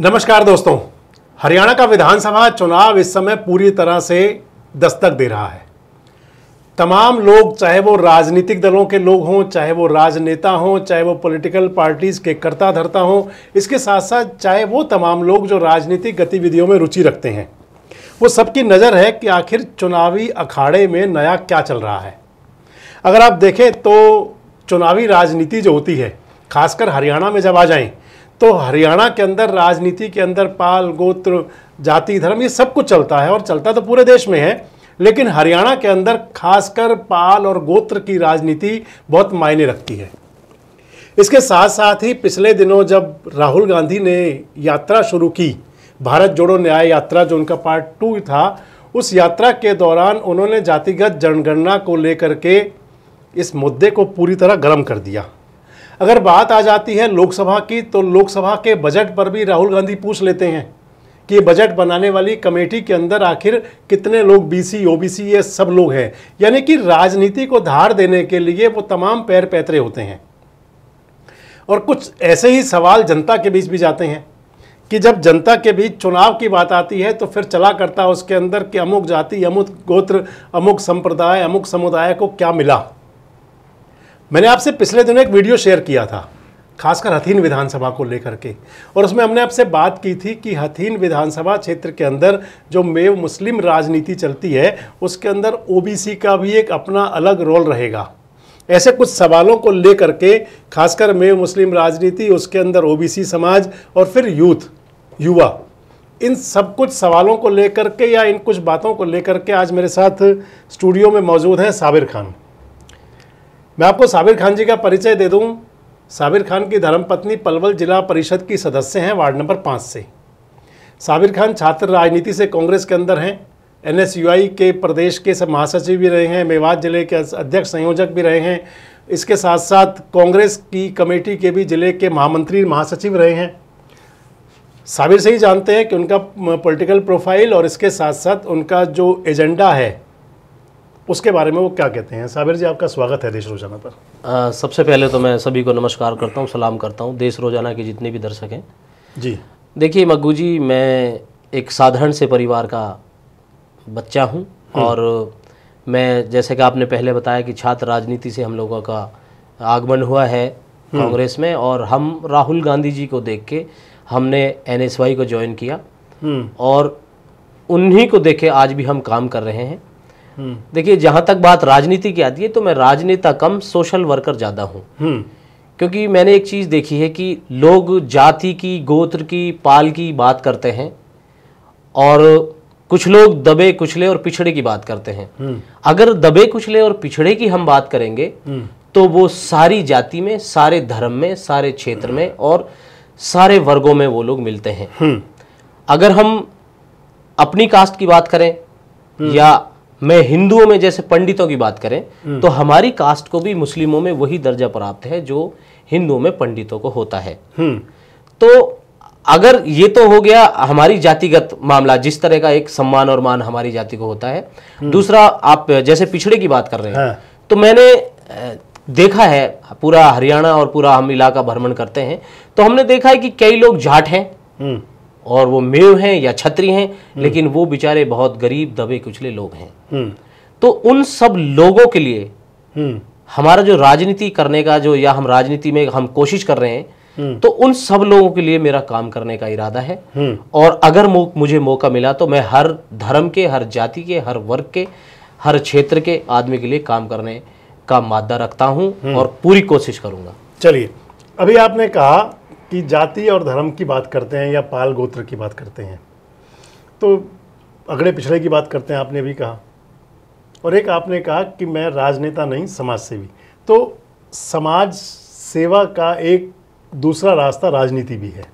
नमस्कार दोस्तों हरियाणा का विधानसभा चुनाव इस समय पूरी तरह से दस्तक दे रहा है तमाम लोग चाहे वो राजनीतिक दलों के लोग हों चाहे वो राजनेता हों चाहे वो पॉलिटिकल पार्टीज़ के कर्ता धरता हों इसके साथ साथ चाहे वो तमाम लोग जो राजनीतिक गतिविधियों में रुचि रखते हैं वो सबकी नज़र है कि आखिर चुनावी अखाड़े में नया क्या चल रहा है अगर आप देखें तो चुनावी राजनीति जो होती है खासकर हरियाणा में जब आ जाएँ तो हरियाणा के अंदर राजनीति के अंदर पाल गोत्र जाति धर्म ये सब कुछ चलता है और चलता तो पूरे देश में है लेकिन हरियाणा के अंदर खासकर पाल और गोत्र की राजनीति बहुत मायने रखती है इसके साथ साथ ही पिछले दिनों जब राहुल गांधी ने यात्रा शुरू की भारत जोड़ो न्याय यात्रा जो उनका पार्ट टू था उस यात्रा के दौरान उन्होंने जातिगत जनगणना को लेकर के इस मुद्दे को पूरी तरह गर्म कर दिया अगर बात आ जाती है लोकसभा की तो लोकसभा के बजट पर भी राहुल गांधी पूछ लेते हैं कि बजट बनाने वाली कमेटी के अंदर आखिर कितने लोग बीसी ओबीसी ये सब लोग हैं यानी कि राजनीति को धार देने के लिए वो तमाम पैर पैतरे होते हैं और कुछ ऐसे ही सवाल जनता के बीच भी जाते हैं कि जब जनता के बीच चुनाव की बात आती है तो फिर चला करता उसके अंदर कि अमुक जाति अमुक गोत्र अमुक संप्रदाय अमुक समुदाय को क्या मिला मैंने आपसे पिछले दिनों एक वीडियो शेयर किया था खासकर हथीन विधानसभा को लेकर के और उसमें हमने आपसे बात की थी कि हथीन विधानसभा क्षेत्र के अंदर जो मेव मुस्लिम राजनीति चलती है उसके अंदर ओबीसी का भी एक अपना अलग रोल रहेगा ऐसे कुछ सवालों को लेकर के खासकर मेव मुस्लिम राजनीति उसके अंदर ओबीसी समाज और फिर यूथ युवा इन सब कुछ सवालों को लेकर के या इन कुछ बातों को लेकर के आज मेरे साथ स्टूडियो में मौजूद हैं साबिर खान मैं आपको साबिर खान जी का परिचय दे दूं साबिर खान की धर्मपत्नी पलवल जिला परिषद की सदस्य हैं वार्ड नंबर पाँच से साबिर खान छात्र राजनीति से कांग्रेस के अंदर हैं एन के प्रदेश के सब महासचिव भी रहे हैं मेवात जिले के अध्यक्ष संयोजक भी रहे हैं इसके साथ साथ कांग्रेस की कमेटी के भी जिले के महामंत्री महासचिव रहे हैं साबिर से ही जानते हैं कि उनका पॉलिटिकल प्रोफाइल और इसके साथ साथ उनका जो एजेंडा है उसके बारे में वो क्या कहते हैं साबिर जी आपका स्वागत है देश रोजाना पर आ, सबसे पहले तो मैं सभी को नमस्कार करता हूँ सलाम करता हूँ देश रोजाना के जितने भी दर्शक हैं जी देखिए मग्गू जी मैं एक साधारण से परिवार का बच्चा हूँ हम्म। और मैं जैसे कि आपने पहले बताया कि छात्र राजनीति से हम लोगों का आगमन हुआ है हम्म। कांग्रेस में और हम राहुल गांधी जी को देख के हमने एन को ज्वाइन किया हम्म। और उन्हीं को देखे आज भी हम काम कर रहे हैं हम्म। देखिए जहां तक बात राजनीति की आती है तो मैं राजनेता कम सोशल वर्कर ज़्यादा हूँ हम्म। क्योंकि मैंने एक चीज़ देखी है कि लोग जाति की गोत्र की पाल की बात करते हैं और कुछ लोग दबे कुचले और पिछड़े की बात करते हैं हम्म। अगर दबे कुचले और पिछड़े की हम बात करेंगे तो वो सारी जाति में सारे धर्म में सारे क्षेत्र में और सारे वर्गों में वो लोग मिलते हैं अगर हम अपनी कास्ट की बात करें या में हिंदुओं में जैसे पंडितों की बात करें हम्म। तो हमारी कास्ट को भी मुस्लिमों में वही दर्जा प्राप्त है जो हिंदुओं में पंडितों को होता है हम्म। तो अगर ये तो हो गया हमारी जातिगत मामला जिस तरह का एक सम्मान और मान हमारी जाति को होता है हम्म। दूसरा आप जैसे पिछड़े की बात कर रहे हैं हाँ। तो मैंने देखा है पूरा हरियाणा और पूरा हम इलाका भ्रमण करते हैं तो हमने देखा है कि कई लोग जाट हैं और वो मेव हैं या छत्री हैं हम्म। लेकिन वो बेचारे बहुत गरीब दबे कुचले लोग हैं हम्म। तो उन सब लोगों के लिए हम्म। हमारा जो राजनीति करने का जो या हम राजनीति में हम कोशिश कर रहे हैं तो उन सब लोगों के लिए मेरा काम करने का इरादा है और अगर मुझे मौका मिला तो मैं हर धर्म के हर जाति के हर वर्ग के हर क्षेत्र के आदमी के लिए काम करने का मादा रखता हूं और पूरी कोशिश करूंगा चलिए अभी आपने कहा कि जाति और धर्म की बात करते हैं या पाल गोत्र की बात करते हैं तो अगड़े पिछड़े की बात करते हैं आपने भी कहा और एक आपने कहा कि मैं राजनेता नहीं समाज सेवी तो समाज सेवा का एक दूसरा रास्ता राजनीति भी है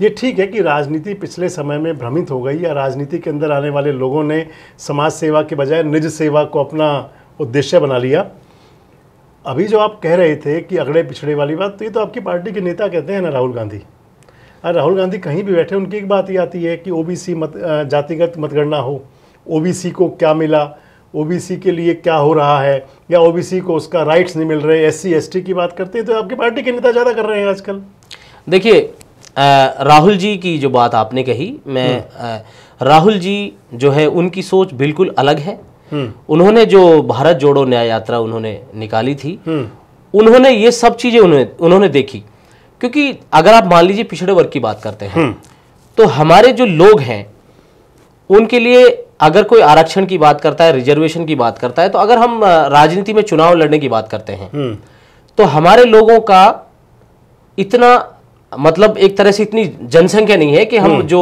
ये ठीक है कि राजनीति पिछले समय में भ्रमित हो गई या राजनीति के अंदर आने वाले लोगों ने समाज सेवा के बजाय निज सेवा को अपना उद्देश्य बना लिया अभी जो आप कह रहे थे कि अगड़े पिछड़े वाली बात तो ये तो आपकी पार्टी के नेता कहते हैं ना राहुल गांधी अरे राहुल गांधी कहीं भी बैठे उनकी एक बात ये आती है कि ओबीसी मत जातिगत मतगणना हो ओबीसी को क्या मिला ओबीसी के लिए क्या हो रहा है या ओबीसी को उसका राइट्स नहीं मिल रहे एससी एसटी की बात करते हैं तो आपकी पार्टी के नेता ज़्यादा कर रहे हैं आजकल देखिए राहुल जी की जो बात आपने कही मैं हम्म। राहुल जी जो है उनकी सोच बिल्कुल अलग है उन्होंने जो भारत जोड़ो न्याय यात्रा उन्होंने निकाली थी उन्होंने ये सब चीजें उन्होंने उन्होंने देखी क्योंकि अगर आप मान लीजिए पिछड़े वर्ग की बात करते हैं तो हमारे जो लोग हैं उनके लिए अगर कोई आरक्षण की बात करता है रिजर्वेशन की बात करता है तो अगर हम राजनीति में चुनाव लड़ने की बात करते हैं तो हमारे लोगों का इतना मतलब एक तरह से इतनी जनसंख्या नहीं है कि हम हम्म। जो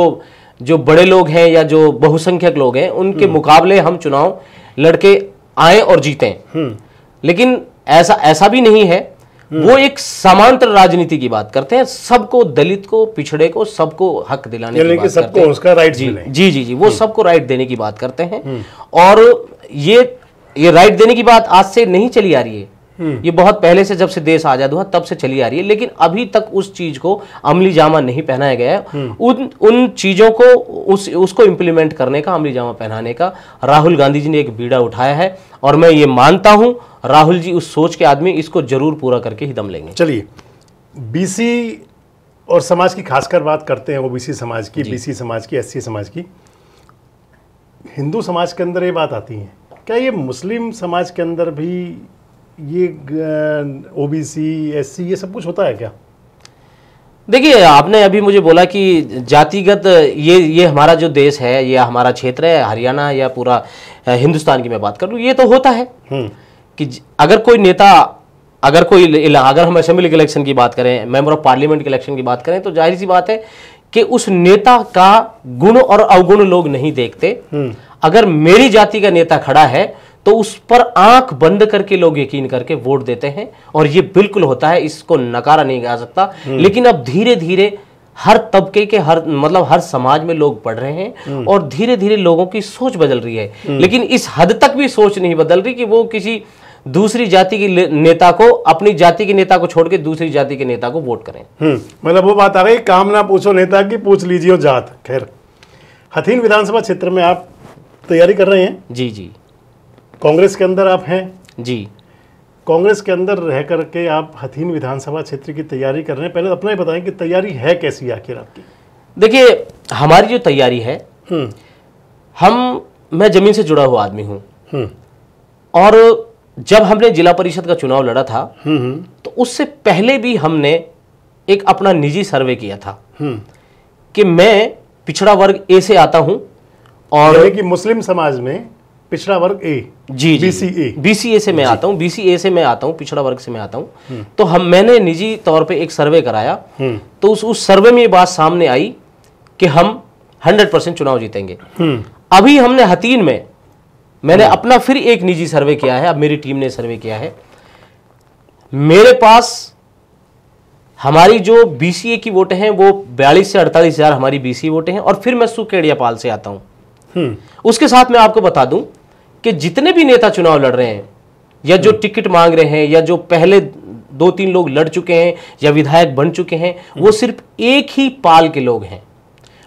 जो बड़े लोग हैं या जो बहुसंख्यक लोग हैं उनके हम्म। मुकाबले हम चुनाव लड़के आए और जीते हम्म। लेकिन ऐसा ऐसा भी नहीं है हम्म। वो एक समांतर राजनीति की बात करते हैं सबको दलित को पिछड़े को सबको हक दिलाने की बात करते हैं उसका राइट जी जी जी जी वो सबको राइट देने की बात करते हैं और ये ये राइट देने की बात आज से नहीं चली आ रही है हम्म। ये बहुत पहले से जब से देश आजाद हुआ तब से चली आ रही है लेकिन अभी तक उस चीज को अमली जामा नहीं पहनाया गया है हम्म। उन उन चीजों को उस उसको इम्प्लीमेंट करने का अमली जामा पहनाने का राहुल गांधी जी ने एक बीड़ा उठाया है और मैं ये मानता हूं राहुल जी उस सोच के आदमी इसको जरूर पूरा करके ही दम लेंगे चलिए बीसी और समाज की खासकर बात करते हैं ओबीसी समाज की बीसी समाज की एससी समाज की हिंदू समाज के अंदर ये बात आती है क्या ये मुस्लिम समाज के अंदर भी ये O B C S C ये सब कुछ होता है क्या देखिए आपने अभी मुझे बोला कि जातिगत ये ये हमारा जो देश है या हमारा क्षेत्र है हरियाणा या पूरा हिंदुस्तान की मैं बात कर लूँ ये तो होता है हम्म। कि अगर कोई नेता अगर कोई अगर हम असेंबली के इलेक्शन की बात करें मेम्बर ऑफ पार्लियामेंट के इलेक्शन की बात करें तो जाहिर सी बात है कि उस नेता का गुण और अवगुण लोग नहीं देखते हम्म। अगर मेरी जाति का नेता खड़ा है तो उस पर आंख बंद करके लोग यकीन करके वोट देते हैं और ये बिल्कुल होता है इसको नकारा नहीं जा सकता हम्म। लेकिन अब धीरे धीरे हर तबके के हर मतलब हर समाज में लोग बढ़ रहे हैं हम्म। और धीरे धीरे लोगों की सोच बदल रही है हम्म। लेकिन इस हद तक भी सोच नहीं बदल रही कि वो किसी दूसरी जाति के नेता को अपनी जाति के नेता को छोड़ के दूसरी जाति के नेता को वोट करें मतलब वो बात आ रही काम ना पूछो नेता की पूछ लीजिए जात खैर हथीन विधानसभा क्षेत्र में आप तैयारी कर रहे हैं जी जी कांग्रेस के अंदर आप हैं जी कांग्रेस के अंदर रह करके आप हथीन विधानसभा क्षेत्र की तैयारी कर रहे हैं पहले अपना ही बताएं कि तैयारी है कैसी आखिर आपकी देखिए हमारी जो तैयारी है हम्म। हम मैं जमीन से जुड़ा हुआ आदमी हूँ हम्म। और जब हमने जिला परिषद का चुनाव लड़ा था हम्म, तो उससे पहले भी हमने एक अपना निजी सर्वे किया था कि मैं पिछड़ा वर्ग ए से आता हूँ और कि मुस्लिम समाज में पिछड़ा वर्ग ए G B C A B C ए से मैं आता हूँ बी सी ए से मैं आता हूँ पिछड़ा वर्ग से मैं आता हूँ हम्म। तो हम मैंने निजी तौर पे एक सर्वे कराया हम्म। तो उस उस सर्वे में ये बात सामने आई कि हम 100 परसेंट चुनाव जीतेंगे हम्म। अभी हमने हतीन में मैंने अपना फिर एक निजी सर्वे किया है अब मेरी टीम ने सर्वे किया है मेरे पास हमारी जो बीसीए की वोटें हैं वो बयालीस से अड़तालीस हजार हमारी बीसीए वोटें हैं और फिर मैं सुकेड़ियापाल से आता हूँ हम्म। उसके साथ मैं आपको बता दूं कि जितने भी नेता चुनाव लड़ रहे हैं या जो हम्म। टिकट मांग रहे हैं या जो पहले दो तीन लोग लड़ चुके हैं या विधायक बन चुके हैं हम्म। वो सिर्फ एक ही पाल के लोग हैं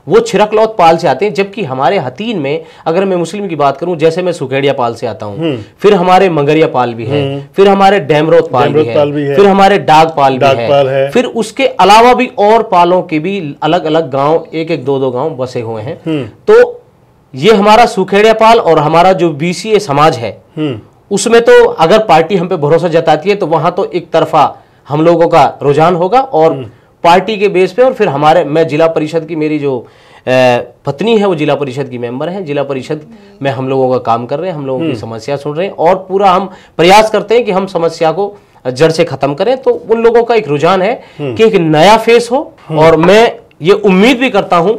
वो छिरकलौत पाल से आते हैं जबकि हमारे हतीन में अगर मैं मुस्लिम की बात करूं जैसे मैं सुखेड़िया पाल से आता हूं फिर हमारे मंगरिया पाल भी है फिर हमारे डैमरोत पाल, भी, पाल भी है फिर हमारे डाग पाल डाग भी है, पाल है फिर उसके अलावा भी और पालों के भी अलग अलग गांव एक एक दो दो गांव बसे हुए हैं तो ये हमारा सुखेड़ियापाल और हमारा जो बीसीए समाज है हम्म। उसमें तो अगर पार्टी हम पे भरोसा जताती है तो वहां तो एक तरफा हम लोगों का रुझान होगा और हम्म। पार्टी के बेस पे और फिर हमारे मैं जिला परिषद की मेरी जो पत्नी है वो जिला परिषद की मेंबर है जिला परिषद में हम लोगों का काम कर रहे हैं हम लोगों की हम्म। समस्या सुन रहे हैं और पूरा हम प्रयास करते हैं कि हम समस्या को जड़ से खत्म करें तो उन लोगों का एक रुझान है कि एक नया फेस हो और मैं ये उम्मीद भी करता हूं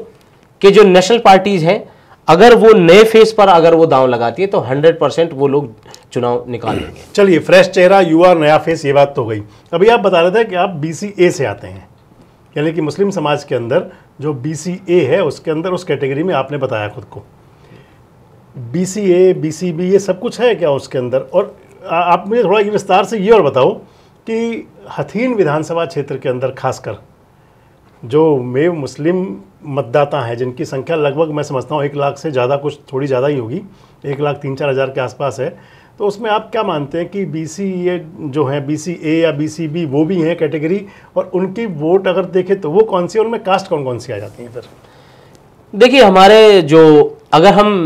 कि जो नेशनल पार्टीज हैं अगर वो नए फेस पर अगर वो दांव लगाती है तो 100 परसेंट वो लोग चुनाव निकालेंगे हम्म। चलिए फ्रेश चेहरा युवा नया फेस ये बात तो गई अभी आप बता रहे थे कि आप बी से आते हैं यानी कि मुस्लिम समाज के अंदर जो बी है उसके अंदर उस कैटेगरी में आपने बताया खुद को B C A B C B ये सब कुछ है क्या उसके अंदर और आप मुझे थोड़ा ये विस्तार से ये और बताओ कि हथीन विधानसभा क्षेत्र के अंदर खासकर जो मेव मुस्लिम मतदाता हैं जिनकी संख्या लगभग मैं समझता हूँ एक लाख से ज़्यादा कुछ थोड़ी ज़्यादा ही होगी एक लाख तीन चार हज़ार के आसपास है तो उसमें आप क्या मानते हैं कि बी सी ए जो है बी सी ए या बी सी बी वो भी हैं कैटेगरी और उनकी वोट अगर देखें तो वो कौन सी और उनमें कास्ट कौन कौन सी आ जाती हैं फिर देखिए हमारे जो अगर हम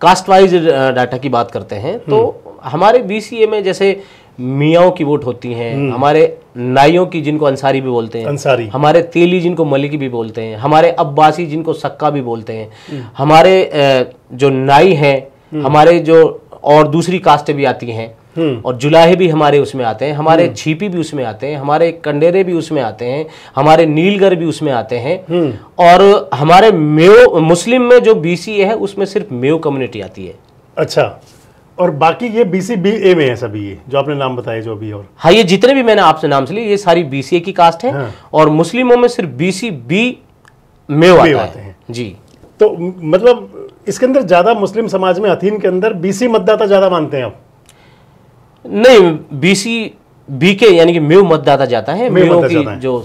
कास्ट वाइज डाटा की बात करते हैं तो हम्म। हमारे बी सी ए में जैसे मियाओं की वोट होती हैं हम्म। हमारे नाइयों की जिनको अंसारी भी बोलते हैं अंसारी हमारे तेली जिनको मलिकी भी बोलते हैं हमारे अब्बासी जिनको सक्का भी बोलते हैं हमारे जो नाई हैं हम्म। हमारे जो और दूसरी कास्टें भी आती हैं हम्म। और जुलाहे भी हमारे उसमें आते हैं हमारे हम्म। छीपी भी उसमें आते हैं हमारे कंडेरे भी उसमें आते हैं हमारे नीलगर भी उसमें आते हैं और हमारे मेो मुस्लिम में जो बीसीए है उसमें सिर्फ मेो कम्युनिटी आती है अच्छा और बाकी ये बीसी बी ए में है सभी ये जो आपने नाम बताए जो भी और हाँ ये जितने भी मैंने आपसे नाम से लिए ये सारी बीसीए की कास्ट है हाँ। और मुस्लिमों में सिर्फ बीसी बी में आते हैं जी तो मतलब इसके अंदर ज़्यादा मुस्लिम समाज में अथीन के अंदर बीसी मतदाता ज़्यादा मानते हैं आप नहीं बीसी बी के यानी कि मेव मतदाता जाता है मेव की जो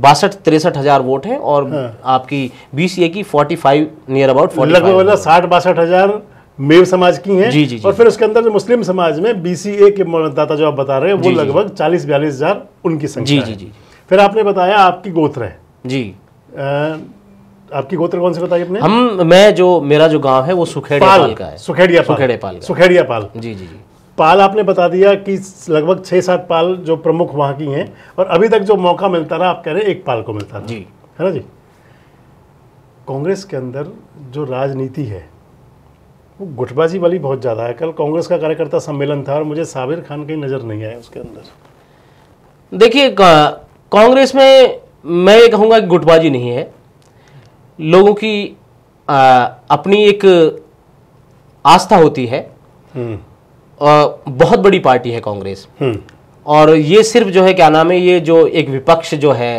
बासठ तिरसठ हजार वोट है और हाँ। आपकी बीसीए की फोर्टी फाइव नियर अबाउट लगभग साठ बासठ हजार मेव समाज की हैं जी जी और फिर उसके अंदर जो मुस्लिम समाज में बीसीए के मतदाता जो आप बता रहे हैं वो लगभग चालीस बयालीस हजार उनकी संख्या जी जी जी फिर आपने बताया आपकी गोत्र है जी आपकी गोत्र कौन से बताइए अपने हम मैं जो मेरा जो गांव है वो सुखेड़िया पाल, पाल का है सुखेड़िया पाल सुखेड़िया पाल सुखेड़िया पाल जी जी जी पाल आपने बता दिया कि लगभग छह सात पाल जो प्रमुख वहां की हैं और अभी तक जो मौका मिलता रहा आप कह रहे हैं एक पाल को मिलता रहा जी है ना जी कांग्रेस के अंदर जो राजनीति है वो गुटबाजी वाली बहुत ज़्यादा है कल कांग्रेस का कार्यकर्ता सम्मेलन था और मुझे साबिर खान कहीं नज़र नहीं आया उसके अंदर देखिए कांग्रेस में मैं ये कहूँगा गुटबाजी नहीं है लोगों की आ, अपनी एक आस्था होती है और हम्म। बहुत बड़ी पार्टी है कांग्रेस हम्म। और ये सिर्फ जो है क्या नाम है ये जो एक विपक्ष जो है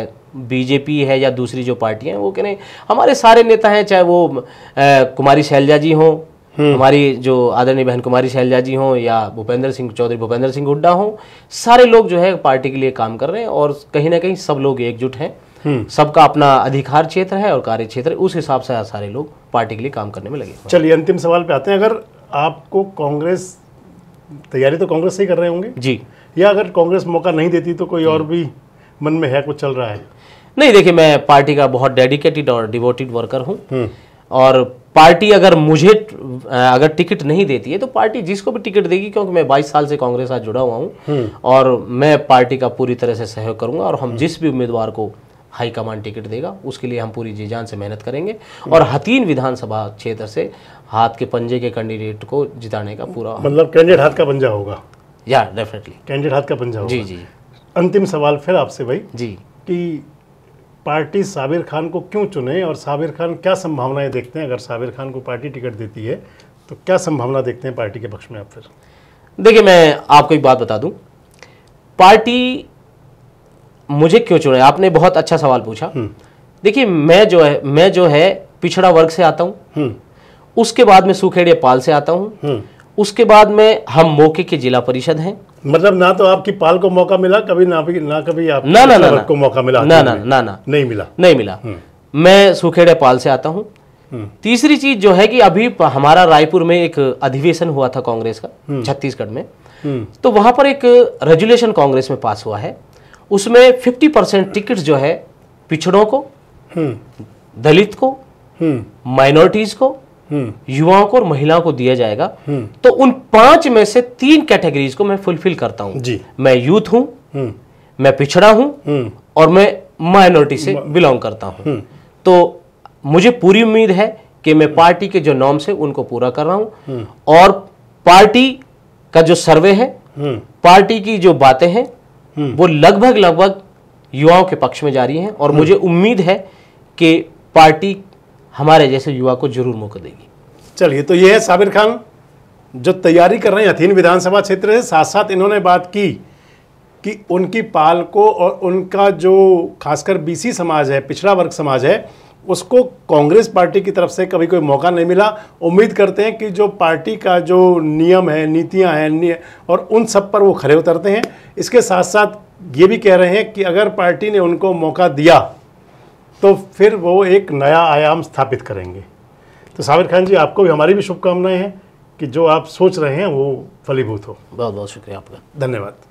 बीजेपी है या दूसरी जो पार्टी है वो कह रहे हमारे सारे नेता हैं चाहे वो आ, कुमारी शैलजा जी हों हम्म। हमारी जो आदरणीय बहन कुमारी शैलजा जी हों या भूपेंद्र सिंह चौधरी भूपेंद्र सिंह हुड्डा हों सारे लोग जो है पार्टी के लिए काम कर रहे हैं और कहीं ना कहीं सब लोग एकजुट हैं हम्म। सबका अपना अधिकार क्षेत्र है और कार्य क्षेत्र उस हिसाब से सारे लोग पार्टी के लिए काम करने में लगे चलिए अंतिम सवाल पे आते हैं अगर आपको कांग्रेस तैयारी तो कांग्रेस से ही कर रहे होंगे जी या अगर कांग्रेस मौका नहीं देती तो कोई और हम्म। भी मन में है कुछ चल रहा है नहीं देखिए मैं पार्टी का बहुत डेडिकेटेड और डिवोटेड वर्कर हूँ और पार्टी अगर मुझे अगर टिकट नहीं देती है तो पार्टी जिसको भी टिकट देगी क्योंकि मैं 22 साल से कांग्रेस साथ जुड़ा हुआ हूँ हम्म। और मैं पार्टी का पूरी तरह से सहयोग करूंगा और हम हम्म। जिस भी उम्मीदवार को हाईकमान टिकट देगा उसके लिए हम पूरी जी जान से मेहनत करेंगे हम्म। और हतीन विधानसभा क्षेत्र से हाथ के पंजे के कैंडिडेट को जिताने का पूरा मतलब कैंडिडेट हाथ का पंजा होगा या डेफिनेटली कैंडिडेट हाथ का पंजा होगा जी जी अंतिम सवाल फिर आपसे भाई जी की पार्टी साबिर खान को क्यों चुने और साबिर खान क्या संभावनाएं देखते हैं अगर साबिर खान को पार्टी टिकट देती है तो क्या संभावना देखते हैं पार्टी के पक्ष में आप फिर देखिए मैं आपको एक बात बता दूं पार्टी मुझे क्यों चुने आपने बहुत अच्छा सवाल पूछा हम्म। देखिए मैं जो है मैं जो है पिछड़ा वर्ग से आता हूँ हम्म। उसके बाद में सुखेड़िया पाल से आता हूँ हम्म। उसके बाद में हम मौके के जिला परिषद हैं मतलब ना तो आपकी पाल को मौका मिला कभी ना भी ना कभी आप ना ना ना को मौका मिला ना ना ना ना नहीं मिला नहीं मिला हम्म। मैं सुखेड़े पाल से आता हूँ हम्म। तीसरी चीज जो है कि अभी हमारा रायपुर में एक अधिवेशन हुआ था कांग्रेस का हम्म। छत्तीसगढ़ में तो वहां पर एक रेजुलेशन कांग्रेस में पास हुआ है उसमें फिफ्टी परसेंट टिकट जो है पिछड़ों को दलित को माइनॉरिटीज को हम्म। युवाओं को और महिलाओं को दिया जाएगा हम्म। तो उन पांच में से तीन कैटेगरीज को मैं फुलफिल करता हूँ मैं यूथ हूँ हम्म। मैं पिछड़ा हूँ और मैं माइनॉरिटी से बिलोंग करता हूँ तो मुझे पूरी उम्मीद है कि मैं पार्टी के जो नॉर्म्स है उनको पूरा कर रहा हूँ और पार्टी का जो सर्वे है पार्टी की जो बातें हैं वो लगभग लगभग युवाओं के पक्ष में जा रही है और मुझे उम्मीद है कि पार्टी हमारे जैसे युवा को जरूर मौका देगी चलिए तो ये है साबिर खान जो तैयारी कर रहे हैं अथीन विधानसभा क्षेत्र से साथ साथ इन्होंने बात की कि उनकी पाल को और उनका जो खासकर बीसी समाज है पिछड़ा वर्ग समाज है उसको कांग्रेस पार्टी की तरफ से कभी कोई मौका नहीं मिला उम्मीद करते हैं कि जो पार्टी का जो नियम है नीतियां हैं और उन सब पर वो खड़े उतरते हैं इसके साथ साथ ये भी कह रहे हैं कि अगर पार्टी ने उनको मौका दिया तो फिर वो एक नया आयाम स्थापित करेंगे तो साबिर खान जी आपको भी हमारी भी शुभकामनाएं हैं कि जो आप सोच रहे हैं वो फलीभूत हो बहुत बहुत शुक्रिया आपका धन्यवाद